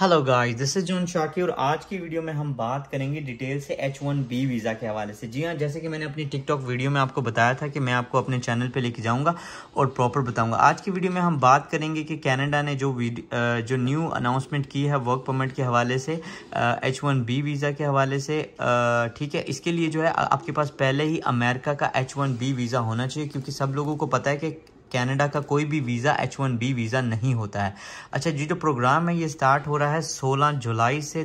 hello guys this is John शाकी और आज की वीडियो में हम बात करेंगे डिटेल से एच वन बी वीज़ा के हवाले से जी हाँ जैसे कि मैंने अपनी टिकटॉक वीडियो में आपको बताया था कि मैं आपको अपने चैनल पे लेके जाऊंगा और प्रॉपर बताऊंगा आज की वीडियो में हम बात करेंगे कि कनाडा ने जो जो न्यू अनाउंसमेंट की है वर्क परमिट के हवाले से एच वन बी वीज़ा के हवाले से ठीक है इसके लिए जो है आपके पास पहले ही अमेरिका का एच वन बी वीज़ा होना चाहिए क्योंकि सब लोगों को पता है कि कनाडा का कोई भी visa H one B visa नहीं होता है अच्छा जी जो प्रोग्राम है ये स्टार्ट हो रहा है 16 जुलाई से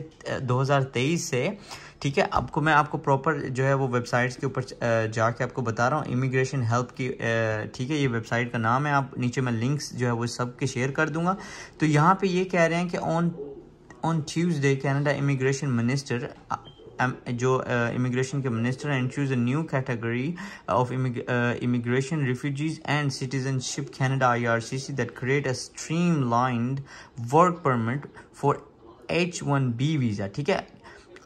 2023 से ठीक है आपको मैं आपको प्रॉपर जो है वो वेबसाइट्स के ऊपर जाके आपको बता रहा हूँ इमिग्रेशन हेल्प की ठीक है ये वेबसाइट का नाम है आप नीचे मैं लिंक्स जो है वो सब के शेयर कर दूंगा तो यहाँ पे ये कह रहे हैं कि on on Tuesday Canada immigration minister जो इमिग्रेशन के minister a new category of uh, immigration, refugees and citizenship Canada IRCC that create a streamlined work permit for H1B visa ठीक है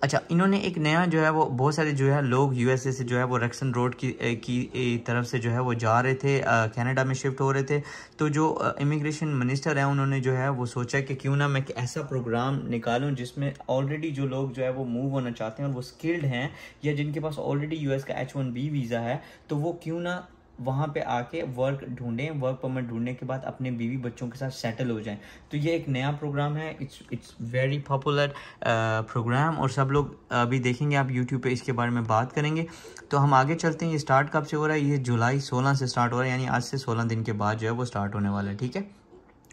अच्छा इन्होंने एक नया जो है वो बहुत सारे जो है लोग यूएसए से जो है वो रक्सन रोड की की तरफ से जो है वो जा रहे थे कनाडा में शिफ्ट हो रहे थे तो जो इमिग्रेशन मिनिस्टर हैं उन्होंने जो है वो सोचा कि क्यों ना मैं एक ऐसा प्रोग्राम निकालूं जिसमें ऑलरेडी जो लोग जो है वो मूव होना चाहते हैं और वो स्किल्ड हैं या जिनके पास ऑलरेडी यू का एच वन बी वीज़ा है तो वो क्यों ना वहाँ पे आके वर्क ढूंढें वर्क परमिट ढूंढने के बाद अपने बीवी बच्चों के साथ सेटल हो जाएं तो ये एक नया प्रोग्राम है it's it's very popular program और सब लोग uh, अभी देखेंगे आप यूट्यूब पे इसके बारे में बात करेंगे तो हम आगे चलते हैं ये स्टार्ट कब से हो रहा है ये जुलाई सोलह से स्टार्ट हो रहा है यानी आज से सोलह दिन के बाद जो है वो स्टार्ट होने वाला है ठीक है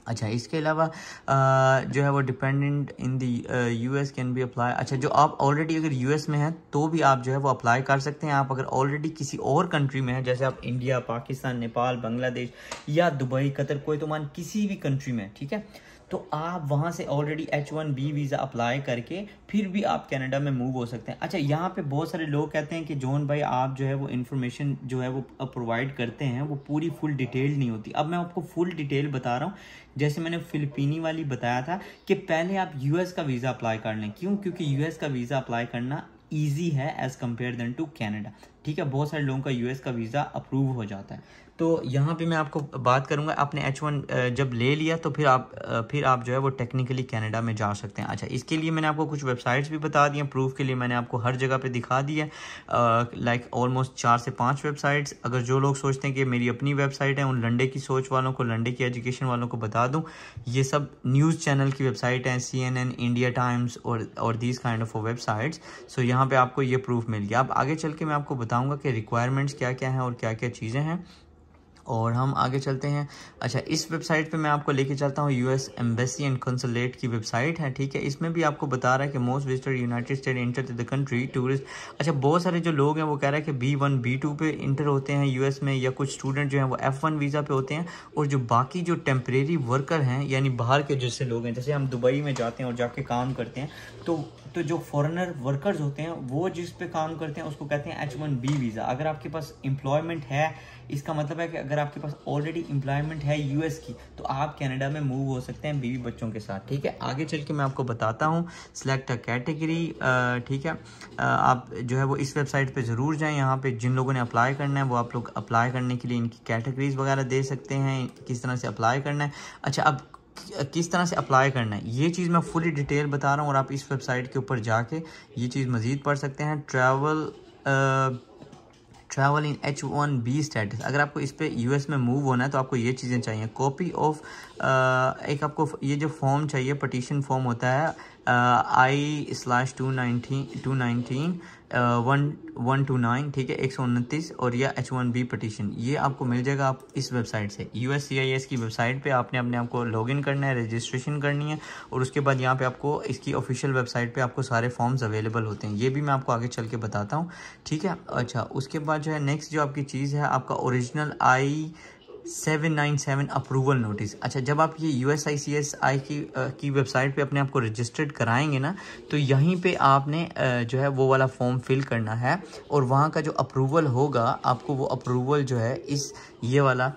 अच्छा इसके अलावा जो है वो dependent in the US S can be apply अच्छा जो आप ऑलरेडी अगर यू एस में हैं तो भी आप जो है वो अप्लाई कर सकते हैं आप अगर ऑलरेडी किसी और कंट्री में हैं जैसे आप इंडिया पाकिस्तान नेपाल बांग्लादेश या दुबई कतर कोई तो मान किसी भी कंट्री में ठीक है तो आप वहाँ से already H one B visa apply करके फिर भी आप कनाडा में मूव हो सकते हैं अच्छा यहाँ पे बहुत सारे लोग कहते हैं कि जोन भाई आप जो है वो इन्फॉर्मेशन जो है वो प्रोवाइड करते हैं वो पूरी फुल डिटेल नहीं होती अब मैं आपको फुल डिटेल बता रहा हूँ जैसे मैंने फिलिपीनी वाली बताया था कि पहले आप यूएस का वीज़ा अप्लाई कर लें क्यों क्योंकि यूएस का वीज़ा अप्लाई करना ईजी है as compare than to Canada ठीक है बहुत सारे लोगों का यूएस का वीज़ा अप्रूव हो जाता है तो यहाँ पे मैं आपको बात करूँगा आपने एच वन जब ले लिया तो फिर आप फिर आप जो है वो टेक्निकली कनाडा में जा सकते हैं अच्छा इसके लिए मैंने आपको कुछ वेबसाइट्स भी बता दी हैं प्रूफ के लिए मैंने आपको हर जगह पे दिखा दी है लाइक ऑलमोस्ट चार से पाँच वेबसाइट्स अगर जो लोग सोचते हैं कि मेरी अपनी वेबसाइट है उन लंडे की सोच वालों को लंडे की एजुकेशन वालों को बता दूँ ये सब न्यूज़ चैनल की वेबसाइट हैं C N N India Times और और these kind of websites so यहाँ पर आपको ये प्रूफ मिल गया अब आगे चल के मैं आपको बताऊँगा कि रिक्वायरमेंट्स क्या क्या हैं और क्या क्या चीज़ें हैं और हम आगे चलते हैं अच्छा इस वेबसाइट पे मैं आपको लेके चलता हूँ यूएस एम्बेसी एंड कंसुलेट की वेबसाइट है ठीक है इसमें भी आपको बता रहा है कि most visitor United State enter the country tourist अच्छा बहुत सारे जो लोग हैं वो कह रहे हैं कि बी वन बी टू पे इंटर होते हैं यूएस में या कुछ स्टूडेंट जो हैं वो एफ वन वीज़ा पे होते हैं और जो बाकी जो टेम्परेरी वर्कर हैं यानी बाहर के जैसे लोग हैं जैसे हम दुबई में जाते हैं और जाके काम करते हैं तो तो जो फॉरेनर वर्कर्स होते हैं वो जिस पे काम करते हैं उसको कहते हैं एच वन बी वीज़ा अगर आपके पास एम्प्लॉयमेंट है इसका मतलब है कि अगर आपके पास ऑलरेडी एम्प्लॉयमेंट है यूएस की तो आप कनाडा में मूव हो सकते हैं बीवी बच्चों के साथ ठीक है आगे चल के मैं आपको बताता हूँ सेलेक्ट अ कैटेगरी ठीक है आ, आप जो है वो इस वेबसाइट पर ज़रूर जाएँ यहाँ पर जिन लोगों ने अप्लाई करना है वो आप लोग अप्लाई करने के लिए इनकी कैटेगरीज वगैरह दे सकते हैं किस तरह से अप्लाई करना है अच्छा अब किस तरह से अप्लाई करना है ये चीज़ मैं फुली डिटेल बता रहा हूँ और आप इस वेबसाइट के ऊपर जाके ये चीज़ मज़ीद पढ़ सकते हैं travel travel in H one B status अगर आपको इस पर एस में मूव होना है तो आपको ये चीज़ें चाहिए कॉपी ऑफ uh, एक आपको ये जो फॉर्म चाहिए पटिशन फॉर्म होता है I slash two nineteen two nineteen one one two nine ठीक है एक सौ उनतीस और या एच वन बी पटिशन ये आपको मिल जाएगा आप इस वेबसाइट से U S C I S की वेबसाइट पे आपने अपने आपको लॉग इन करना है रजिस्ट्रेशन करनी है और उसके बाद यहाँ पे आपको इसकी ऑफिशियल वेबसाइट पे आपको सारे फॉर्म्स अवेलेबल होते हैं ये भी मैं आपको आगे चल के बताता हूँ ठीक है अच्छा उसके बाद जो है नेक्स्ट जो आपकी चीज़ है आपका original I seven nine seven approval notice अच्छा जब आप ये U S I C S I की आ, की वेबसाइट पे अपने आप को रजिस्टर्ड कराएंगे ना तो यहीं पे आपने आ, जो है वो वाला फॉर्म फिल करना है और वहाँ का जो अप्रूवल होगा आपको वो अप्रूवल जो है इस ये वाला आ,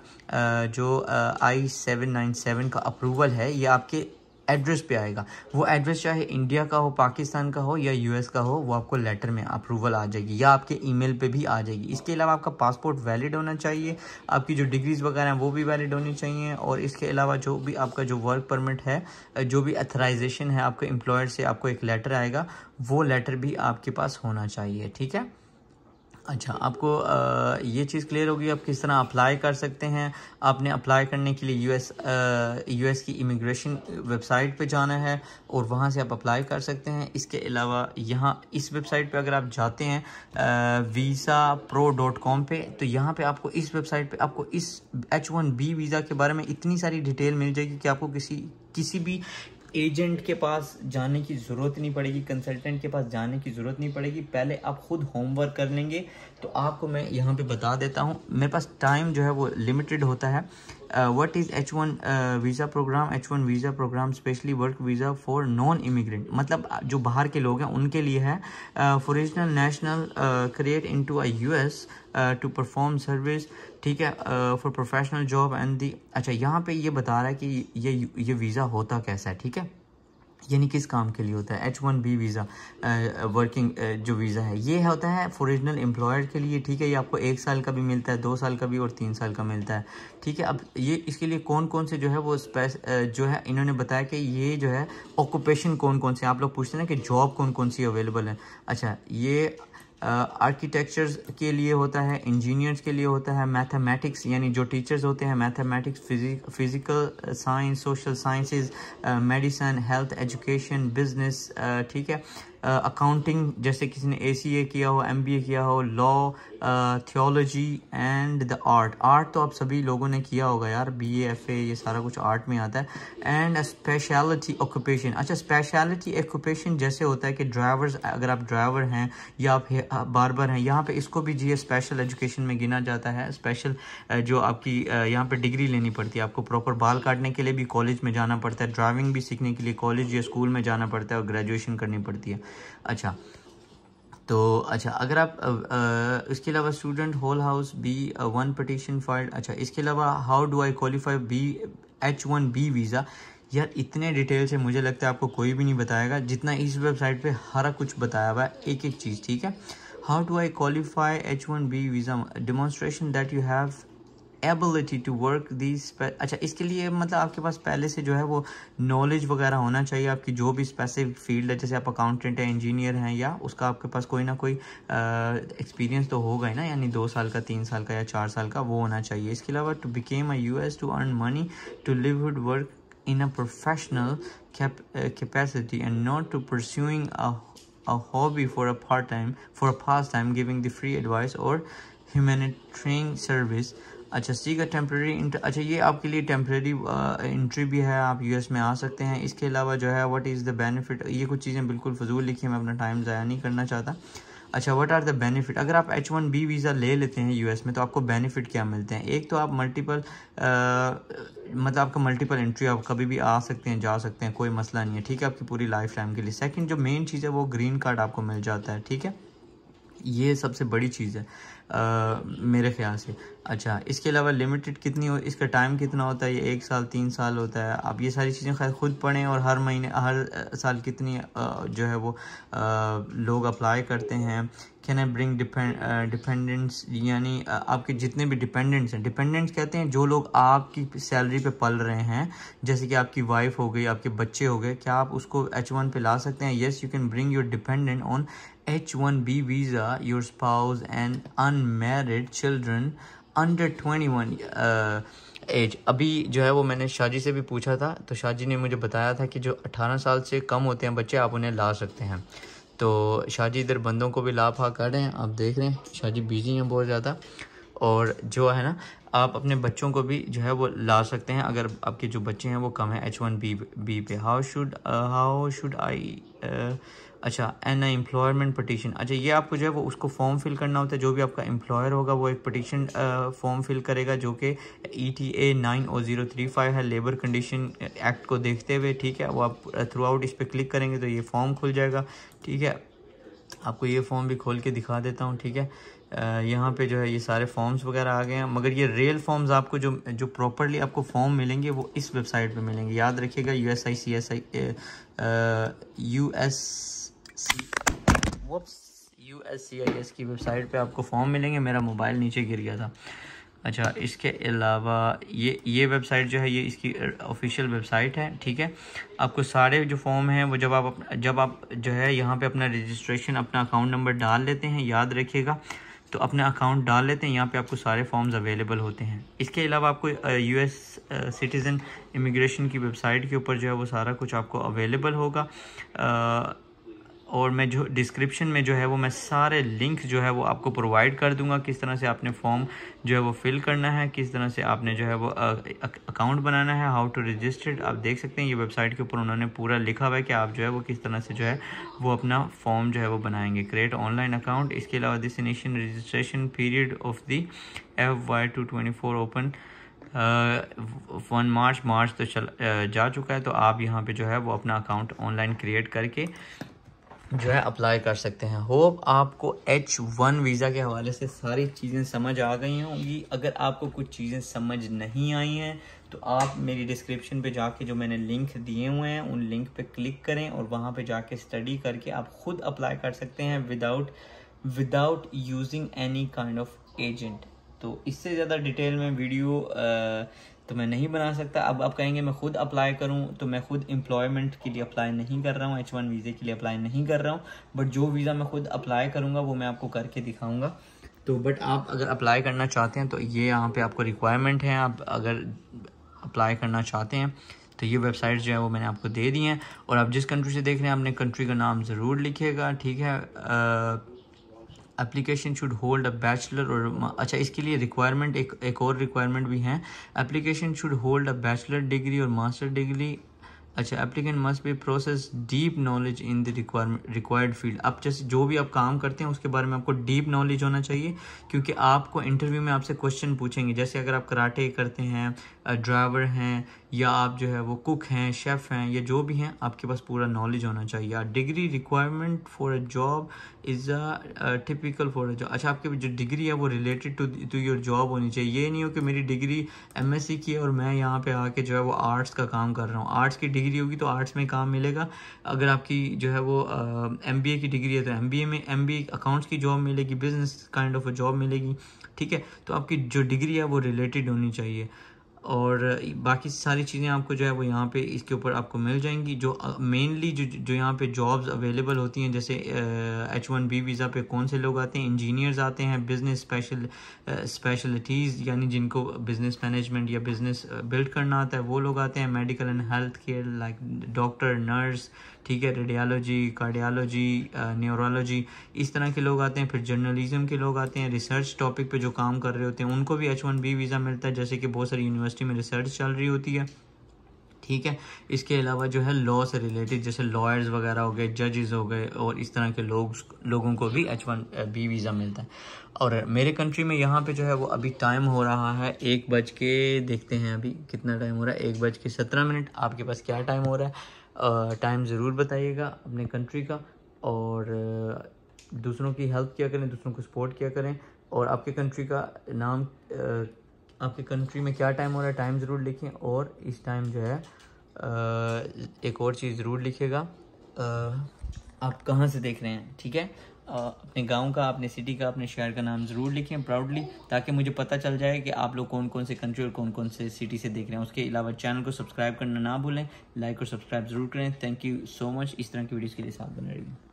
जो आई सेवन नाइन सेवन का अप्रूवल है ये आपके एड्रेस पे आएगा वो एड्रेस चाहे इंडिया का हो पाकिस्तान का हो या यूएस का हो वो आपको लेटर में अप्रूवल आ जाएगी या आपके ईमेल पे भी आ जाएगी इसके अलावा आपका पासपोर्ट वैलिड होना चाहिए आपकी जो डिग्रीज वगैरह हैं वो भी वैलिड होनी चाहिए और इसके अलावा जो भी आपका जो वर्क परमिट है जो भी अथराइजेशन है आपके एम्प्लॉयर से आपको एक लेटर आएगा वो लेटर भी आपके पास होना चाहिए ठीक है अच्छा आपको आ, ये चीज़ क्लियर होगी आप किस तरह अप्लाई कर सकते हैं आपने अप्लाई करने के लिए यूएस यूएस की इमिग्रेशन वेबसाइट पे जाना है और वहाँ से आप अप्लाई कर सकते हैं इसके अलावा यहाँ इस वेबसाइट पे अगर आप जाते हैं वीज़ा प्रो डॉट कॉम पर तो यहाँ पे आपको इस वेबसाइट पे आपको इस एच वन बी वीज़ा के बारे में इतनी सारी डिटेल मिल जाएगी कि आपको किसी किसी भी एजेंट के पास जाने की ज़रूरत नहीं पड़ेगी कंसल्टेंट के पास जाने की ज़रूरत नहीं पड़ेगी पहले आप खुद होमवर्क कर लेंगे तो आपको मैं यहाँ पे बता देता हूँ मेरे पास टाइम जो है वो लिमिटेड होता है uh, what is H1 uh, visa program H1 visa program specially work visa for non immigrant मतलब uh, जो बाहर के लोग हैं उनके लिए है foreign national create into I U S to perform service ठीक है for professional job and the अच्छा यहाँ पर ये बता रहा है कि ये ये वीज़ा होता कैसा है ठीक है यानी किस काम के लिए होता है H one B visa working जो वीज़ा है ये होता है फोरिजनल एम्प्लॉयर के लिए ठीक है ये आपको एक साल का भी मिलता है दो साल का भी और तीन साल का मिलता है ठीक है अब ये इसके लिए कौन कौन से जो है वो स्पेस जो है इन्होंने बताया कि ये जो है ऑक्यूपेशन कौन कौन से आप लोग पूछते हैं ना कि जॉब कौन कौन सी अवेलेबल है अच्छा ये आर्किटेक्चर्स के लिए होता है इंजीनियर्स के लिए होता है मैथमेटिक्स यानी जो टीचर्स होते हैं mathematics physical science social sciences medicine health education business ठीक है अकाउंटिंग जैसे किसी ने ए किया हो एम किया हो law theology and the art art तो आप सभी लोगों ने किया होगा यार बी एफ ए ये सारा कुछ आर्ट में आता है एंड स्पेशलिटी ऑक्यूपेशन अच्छा स्पेशलिटी ऑक्यूपेशन जैसे होता है कि ड्राइवर्स अगर आप ड्राइवर हैं या आप बारबर हैं यहाँ पे इसको भी जी स्पेशल एजुकेशन में गिना जाता है स्पेशल जो आपकी यहाँ पे डिग्री लेनी पड़ती है आपको प्रॉपर बाल काटने के लिए भी कॉलेज में जाना पड़ता है ड्राइविंग भी सीखने के लिए कॉलेज या स्कूल में जाना पड़ता है और ग्रेजुएशन करनी पड़ती है अच्छा तो अच्छा अगर आप इसके अलावा student whole house B one petition file अच्छा इसके अलावा how do I qualify B H one B visa यार इतने डिटेल से मुझे लगता है आपको कोई भी नहीं बताएगा जितना इस वेबसाइट पे हरा कुछ बताया हुआ है एक एक चीज़ ठीक है how do I qualify H one B visa demonstration that you have ability to work this अच्छा इसके लिए मतलब आपके पास पहले से जो है वो नॉलेज वगैरह होना चाहिए आपकी जो भी स्पेसिफिक फील्ड है जैसे आप अकाउंटेंट हैं इंजीनियर हैं या उसका आपके पास कोई ना कोई एक्सपीरियंस तो होगा ही ना यानी दो साल का तीन साल का या चार साल का वो होना चाहिए इसके अलावा to become a U S to earn money to livelihood work in a professional capacity and not to pursuing hobby for a part time for a fast time giving the free advice और humanitarian service अच्छा सी का temporary अच्छा ये आपके लिए temporary entry uh, भी है आप यूएस में आ सकते हैं इसके अलावा जो है व्हाट इज़ द बेनिफिट ये कुछ चीज़ें बिल्कुल फजूल लिखी मैं अपना टाइम ज़ाया नहीं करना चाहता अच्छा व्हाट आर द बेनिफिट अगर आप एच वन बी वीज़ा ले लेते हैं यूएस में तो आपको बेनिफिट क्या मिलते हैं एक तो आप मल्टीपल uh, मतलब आपका मल्टीपल एंट्री आप कभी भी आ सकते हैं जा सकते हैं कोई मसला नहीं है ठीक है आपकी पूरी लाइफ टाइम के लिए सेकेंड जो मेन चीज़ है वो ग्रीन कार्ड आपको मिल जाता है ठीक है ये सबसे बड़ी चीज़ है आ, मेरे ख्याल से अच्छा इसके अलावा लिमिटेड कितनी हो इसका टाइम कितना होता है ये एक साल तीन साल होता है आप ये सारी चीज़ें खैर खुद पढ़ें और हर महीने हर साल कितनी आ, जो है वो आ, लोग अप्लाई करते हैं कैन आई ब्रिंग डिपेंडेंट्स यानी uh, आपके जितने भी डिपेंडेंट्स हैं डिपेंडेंट्स कहते हैं जो लोग आपकी सैलरी पे पल रहे हैं जैसे कि आपकी वाइफ हो गई आपके बच्चे हो गए क्या आप उसको एच वन पे ला सकते हैं yes you can bring your dependent on H one B visa your spouse and unmarried children under twenty one age अभी जो है वो मैंने शाहजी से भी पूछा था तो शाहजी ने मुझे बताया था कि जो अट्ठारह साल से कम होते हैं बच्चे आप उन्हें ला सकते हैं तो शाह जी इधर बंदों को भी लाफा कर रहे हैं आप देख रहे हैं शाह जी बिजी हैं बहुत ज़्यादा और जो है ना आप अपने बच्चों को भी जो है वो ला सकते हैं अगर आपके जो बच्चे हैं वो कम है एच वन बी बी पे how should how should I अच्छा एन आई एम्प्लॉयमेंट पटिशन अच्छा ये आपको जो है वो उसको फॉर्म फिल करना होता है जो भी आपका एम्प्लॉयर होगा वो एक पटिशन फॉर्म फिल करेगा जो कि ई टी ए नाइन और ज़ीरो थ्री फाइव है लेबर कंडीशन एक्ट को देखते हुए ठीक है वो आप थ्रू आउट इस पर क्लिक करेंगे तो ये फॉर्म खुल जाएगा ठीक है आपको ये फॉर्म भी खोल के दिखा देता हूँ ठीक है यहाँ पे जो है ये सारे फॉर्म्स वगैरह आ गए हैं मगर ये रियल फॉर्म्स आपको जो जो प्रॉपरली आपको फॉर्म मिलेंगे वो इस वेबसाइट पे मिलेंगे याद रखिएगा U S I C S I U S U S C I S की वेबसाइट पे आपको फॉर्म मिलेंगे मेरा मोबाइल नीचे गिर गया था अच्छा इसके अलावा ये ये वेबसाइट जो है ये इसकी ऑफिशियल वेबसाइट है ठीक है आपको सारे जो फॉर्म हैं वो जब आप जब आप जो है यहाँ पे अपना रजिस्ट्रेशन अपना अकाउंट नंबर डाल लेते हैं याद रखिएगा तो अपना अकाउंट डाल लेते हैं यहाँ पे आपको सारे फॉर्म्स अवेलेबल होते हैं इसके अलावा आपको यू एस सिटीज़न इमिग्रेशन की वेबसाइट के ऊपर जो है वो सारा कुछ आपको अवेलेबल होगा और मैं जो डिस्क्रिप्शन में जो है वो मैं सारे लिंक जो है वो आपको प्रोवाइड कर दूंगा किस तरह से आपने फॉर्म जो है वो फिल करना है किस तरह से आपने जो है वो अकाउंट बनाना है हाउ टू रजिस्टर्ड आप देख सकते हैं ये वेबसाइट के ऊपर उन्होंने पूरा लिखा हुआ है कि आप जो है वो किस तरह से जो है वो अपना फॉर्म जो है वो बनाएंगे क्रिएट ऑनलाइन अकाउंट इसके अलावा दिसनेशन registration period of the F Y two twenty four open one March March तो चल uh, जा चुका है तो आप यहाँ पे जो है वो अपना अकाउंट ऑनलाइन क्रिएट करके जो है अप्लाई कर सकते हैं होप आपको एच वन वीज़ा के हवाले से सारी चीज़ें समझ आ गई होंगी अगर आपको कुछ चीज़ें समझ नहीं आई हैं तो आप मेरी डिस्क्रिप्शन पे जाके जो मैंने लिंक दिए हुए हैं उन लिंक पे क्लिक करें और वहाँ पे जाके स्टडी करके आप खुद अप्लाई कर सकते हैं without without using any kind of agent तो इससे ज़्यादा डिटेल में वीडियो आ, तो मैं नहीं बना सकता अब आप कहेंगे मैं खुद अप्लाई करूं तो मैं खुद एम्प्लॉयमेंट के लिए अप्लाई नहीं कर रहा हूं एच वन वीज़े के लिए अप्लाई नहीं कर रहा हूं बट जो वीज़ा मैं खुद अप्लाई करूंगा वो मैं आपको करके दिखाऊंगा तो बट आप अगर अप्लाई करना चाहते हैं तो ये यहाँ पे आपको रिक्वायरमेंट है आप अगर अप्लाई करना चाहते हैं तो ये वेबसाइट जो है वो मैंने आपको दे दी हैं और आप जिस कंट्री से देख रहे हैं आपने कंट्री का नाम ज़रूर लिखेगा ठीक है ah, application should hold a bachelor और अच्छा इसके लिए रिक्वायरमेंट एक एक और रिक्वायरमेंट भी हैं application should hold a bachelor degree और मास्टर डिग्री अच्छा applicant must be process deep knowledge in the requirement required field आप जैसे जो भी आप काम करते हैं उसके बारे में आपको डीप नॉलेज होना चाहिए क्योंकि आपको इंटरव्यू में आपसे क्वेश्चन पूछेंगे जैसे अगर आप कराटे करते हैं ड्राइवर हैं या आप जो है वो कुक हैं शेफ़ हैं या जो भी हैं आपके पास पूरा नॉलेज होना चाहिए degree requirement for a job is a typical for a job अच्छा आपके जो डिग्री है वो related to to your job होनी चाहिए ये नहीं हो कि मेरी डिग्री एमएससी की है और मैं यहाँ पे आके जो है वो आर्ट्स का काम कर रहा हूँ आर्ट्स की डिग्री होगी तो आर्ट्स में काम मिलेगा अगर आपकी जो है वो एम uh, की डिग्री है तो एम में एम अकाउंट्स की जॉब मिलेगी business kind of a job मिलेगी ठीक है तो आपकी जो डिग्री है वो रिलेटेड होनी चाहिए और बाकी सारी चीज़ें आपको जो है वो यहाँ पे इसके ऊपर आपको मिल जाएंगी जो मेनली जो जो यहाँ पे जॉब्स अवेलेबल होती हैं जैसे एच वन बी वीज़ा पे कौन से लोग आते हैं इंजीनियर्स आते हैं बिज़नेस स्पेशल स्पेशलिटीज़ यानी जिनको बिज़नेस मैनेजमेंट या बिज़नेस बिल्ड करना आता है वो लोग आते हैं medical and health care like doctor nurse ठीक है रेडियालॉजी कार्डियालॉजी न्यूरोलॉजी इस तरह के लोग आते हैं फिर जर्नलिज्म के लोग आते हैं रिसर्च टॉपिक पे जो काम कर रहे होते हैं उनको भी एच वन बी वीज़ा मिलता है जैसे कि बहुत सारी यूनिवर्सिटी में रिसर्च चल रही होती है ठीक है इसके अलावा जो है लॉ से रिलेटेड जैसे लॉयर्स वगैरह हो गए जजेस हो गए और इस तरह के लोग लोगों को भी एच वन बी वीज़ा मिलता है और मेरे कंट्री में यहाँ पे जो है वो अभी टाइम हो रहा है एक बज के देखते हैं अभी कितना टाइम हो रहा है एक बज के सत्रह मिनट आपके पास क्या टाइम हो रहा है टाइम ज़रूर बताइएगा अपने कंट्री का और दूसरों की हेल्प किया करें दूसरों को सपोर्ट किया करें और आपके कंट्री का नाम आपके कंट्री में क्या टाइम हो रहा है टाइम ज़रूर लिखें और इस टाइम जो है एक और चीज़ ज़रूर लिखेगा आप कहाँ से देख रहे हैं ठीक है अपने गांव का अपने सिटी का अपने शहर का नाम ज़रूर लिखें प्राउडली ताकि मुझे पता चल जाए कि आप लोग कौन कौन से कंट्री और कौन कौन से सिटी से देख रहे हैं उसके अलावा चैनल को सब्सक्राइब करना ना भूलें लाइक और सब्सक्राइब ज़रूर करें थैंक यू सो मच इस तरह की वीडियोज़ के लिए साथ बने रहिए